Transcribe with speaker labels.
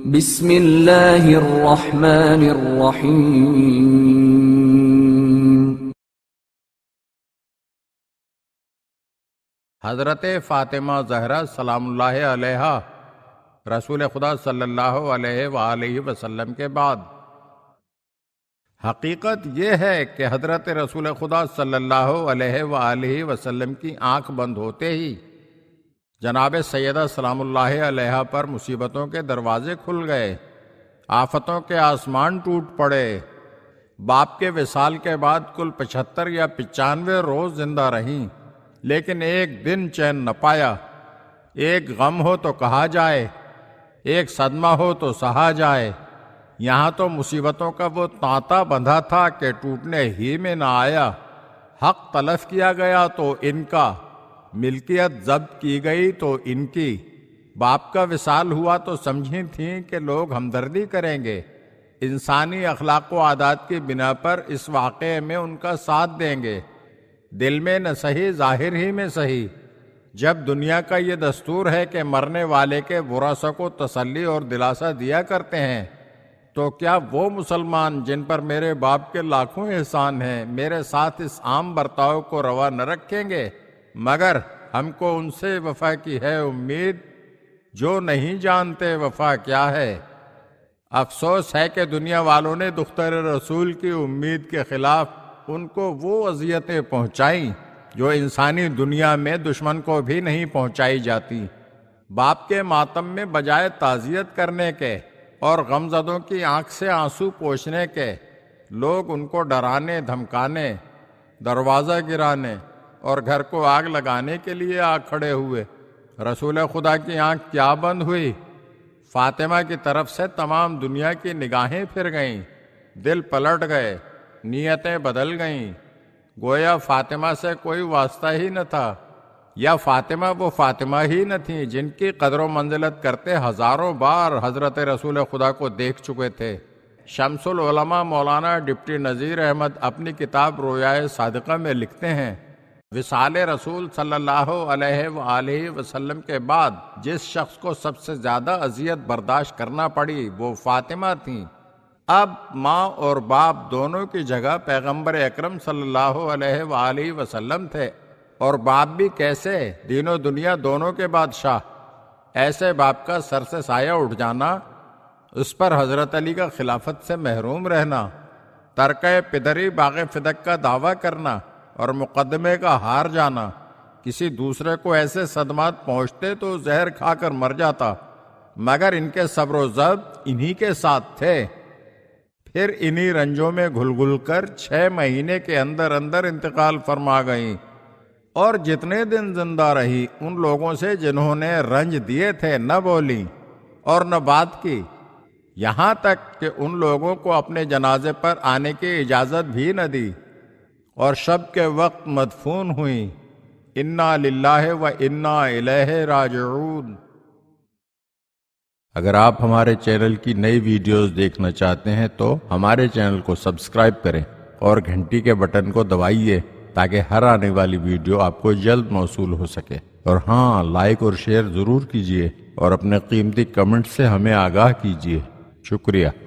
Speaker 1: बिस्मिल्लाहिर्रहमानिर्रहीम हज़रत फ़ातिमा जहरा सलामुल्लाह रसूल खुदा सल्ला अलैहि के बाद हकीकत यह है कि हज़रत रसूल खुदा सल्ला वसलम की आंख बंद होते ही जनाब सैदा सलाम्ला पर मुसीबतों के दरवाजे खुल गए आफतों के आसमान टूट पड़े बाप के विसाल के बाद कुल पचहत्तर या पचानवे रोज जिंदा रहीं लेकिन एक दिन चैन न पाया एक गम हो तो कहा जाए एक सदमा हो तो सहा जाए यहाँ तो मुसीबतों का वो तांता बंधा था कि टूटने ही में ना आया हक तलफ किया गया तो इनका मिल्कियत जब्त की गई तो इनकी बाप का विशाल हुआ तो समझी थी कि लोग हमदर्दी करेंगे इंसानी अखलाक व आदात की बिना पर इस वाक़े में उनका साथ देंगे दिल में न सही जाहिर ही में सही जब दुनिया का ये दस्तूर है कि मरने वाले के वरासा को तसल्ली और दिलासा दिया करते हैं तो क्या वो मुसलमान जिन पर मेरे बाप के लाखों एहसान हैं मेरे साथ इस आम बर्ताव को रवा न रखेंगे मगर हमको उनसे वफा की है उम्मीद जो नहीं जानते वफा क्या है अफसोस है कि दुनिया वालों ने दुख्तर रसूल की उम्मीद के खिलाफ उनको वो अजियतें पहुंचाई जो इंसानी दुनिया में दुश्मन को भी नहीं पहुंचाई जाती बाप के मातम में बजाय ताजियत करने के और गमजदों की आंख से आंसू पोछने के लोग उनको डराने धमकाने दरवाज़ा गिराने और घर को आग लगाने के लिए आ खड़े हुए रसूल खुदा की आंख क्या बंद हुई फातिमा की तरफ से तमाम दुनिया की निगाहें फिर गईं दिल पलट गए नीयतें बदल गईं गोया फातिमा से कोई वास्ता ही न था या फातिमा वो फातिमा ही न थी जिनकी कदर मंजिलत करते हज़ारों बार हज़रत रसूल खुदा को देख चुके थे शमसुलमा मौलाना डिप्टी नज़ीर अहमद अपनी किताब रोयाए सदका में लिखते हैं विसाल रसूल सल्लल्लाहु अलैहि वसल्लम के बाद जिस शख्स को सबसे ज़्यादा अजियत बर्दाश्त करना पड़ी वो फातिमा थी अब माँ और बाप दोनों की जगह पैगम्बर अक्रम सल्लल्लाहु अलैहि वसल्लम थे और बाप भी कैसे दिनों दुनिया दोनों के बादशाह ऐसे बाप का सर से साया उठ जाना उस पर हज़रत अली का खिलाफत से महरूम रहना तरक पिदरी बाग फिदक का दावा करना और मुकदमे का हार जाना किसी दूसरे को ऐसे सदमात पहुंचते तो जहर खाकर मर जाता मगर इनके सब्र जब इन्हीं के साथ थे फिर इन्हीं रंजों में घुल घुल कर छह महीने के अंदर अंदर इंतकाल फरमा गई और जितने दिन जिंदा रही उन लोगों से जिन्होंने रंज दिए थे न बोली और न बात की यहाँ तक कि उन लोगों को अपने जनाजे पर आने की इजाज़त भी न दी और शब के वक्त मदफून हुई इन्ना लाह व इन्ना इलह राजून अगर आप हमारे चैनल की नई वीडियोस देखना चाहते हैं तो हमारे चैनल को सब्सक्राइब करें और घंटी के बटन को दबाइए ताकि हर आने वाली वीडियो आपको जल्द मौसू हो सके और हाँ लाइक और शेयर ज़रूर कीजिए और अपने कीमती कमेंट से हमें आगाह कीजिए शुक्रिया